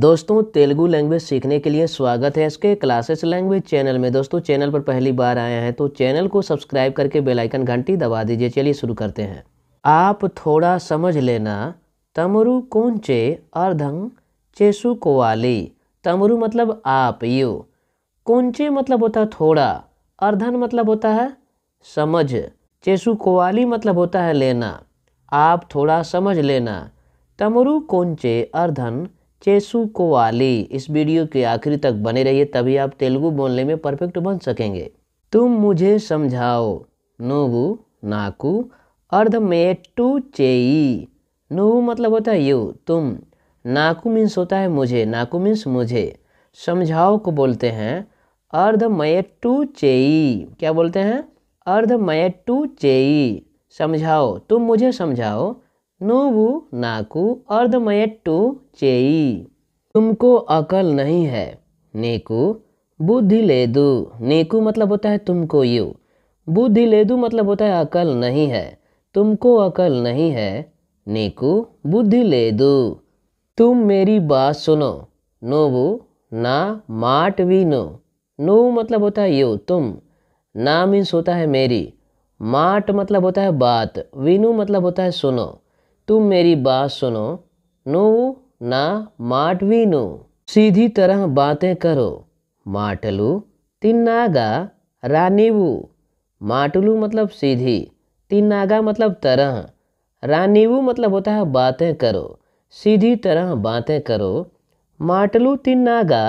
दोस्तों तेलुगु लैंग्वेज सीखने के लिए स्वागत है इसके क्लासेस लैंग्वेज चैनल में दोस्तों चैनल पर पहली बार आए हैं तो चैनल को सब्सक्राइब करके बेल आइकन घंटी दबा दीजिए चलिए शुरू करते हैं आप थोड़ा समझ लेना तमरु कोंचे अर्धंग चेसु कोवाली तमरु मतलब आप यू कोंचे मतलब होता है थोड़ा अर्धन मतलब होता है समझ चेसु कोवाली मतलब होता है लेना आप थोड़ा समझ लेना तमरु कोंचे अर्धन चेसुको वाली इस वीडियो के आखिरी तक बने रहिए तभी आप तेलुगु बोलने में परफेक्ट बन सकेंगे तुम मुझे समझाओ नोवु नाकू अर्ध मेटू चेई नोबू मतलब होता है यू तुम नाकू मीन्स होता है मुझे नाकू मीन्स मुझे समझाओ को बोलते हैं अर्ध मेटू चेई क्या बोलते हैं अर्ध मेटू चेई समझाओ तुम मुझे समझाओ నువ్వు నాకు అర్థమయ్యేట్టు तुमको अकल नहीं है नेकू बुद्धि లేదు నీకు मतलब होता है तुमको यू बुद्धि లేదు मतलब होता है अकल नहीं है तुमको अकल नहीं है बुद्धि ले లేదు तुम मेरी बात सुनो ना माट वी नो नो मतलब होता है यू तुम ना मीन्स होता है मेरी माट मतलब होता है बात विनु मतलब होता है सुनो तुम मेरी बात सुनो नो ना माटवी नो सीधी तरह बातें करो माटलू तिन्नागा रानीवू माटलू मतलब सीधी तिन्नागा मतलब तरह रानीवू मतलब होता है बातें करो सीधी तरह बातें करो माटलू तिन्नागा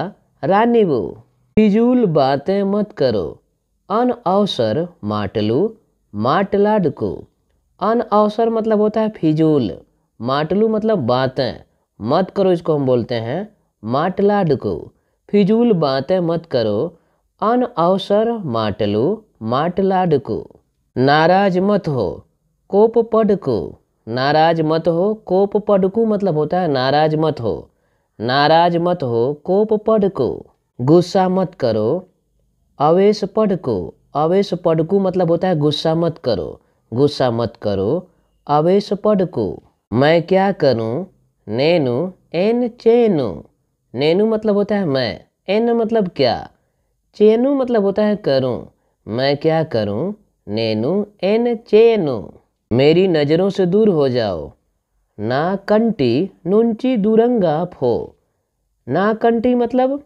रानीवू फिजूल बातें मत करो अन अवसर माटलू माटलाड को अन अवसर मतलब होता है फिजूल माटलू मतलब बातें मत करो इसको हम बोलते हैं माटलाड को फिजूल बातें मत करो अन अवसर माटलू माटलाड को नाराज मत हो कोप पड को नाराज मत हो कोप पडकू मतलब होता है नाराज मत हो नाराज मत हो कोप पड को गुस्सा मत करो अवेश पड को अवेश पडकू मतलब होता है गुस्सा मत करो गुस्सा मत करो आवेश पढ़ को मैं क्या करूं नैनू एन चेनु नैनू मतलब होता है मैं एन मतलब क्या चेनु मतलब होता है करूं मैं क्या करूं नैनू एन चेनु मेरी नज़रों से दूर हो जाओ ना कंटी नुंची दुरंगा फो ना कंटी मतलब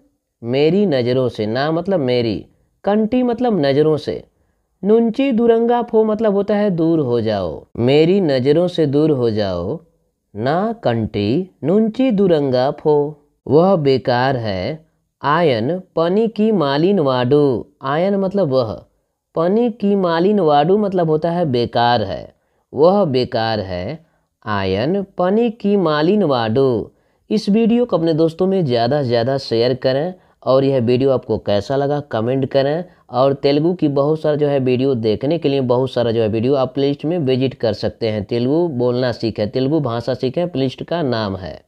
मेरी नज़रों से ना मतलब मेरी कंटी मतलब नज़रों से नुंची दुरंगा फो मतलब होता है दूर हो जाओ मेरी नज़रों से दूर हो जाओ ना कंटी नुंची दुरंगा फो वह बेकार है आयन पनी की मालिन वाडू आयन मतलब वह पनी की मालिन वाडू मतलब होता है बेकार है वह बेकार है आयन पनी की मालिन वाडू इस वीडियो को अपने दोस्तों में ज़्यादा से ज़्यादा शेयर करें और यह वीडियो आपको कैसा लगा कमेंट करें और तेलुगु की बहुत सारा जो है वीडियो देखने के लिए बहुत सारा जो है वीडियो आप प्लेलिस्ट में विजिट कर सकते हैं तेलुगु बोलना सीखें तेलुगु भाषा सीखें प्लेलिस्ट का नाम है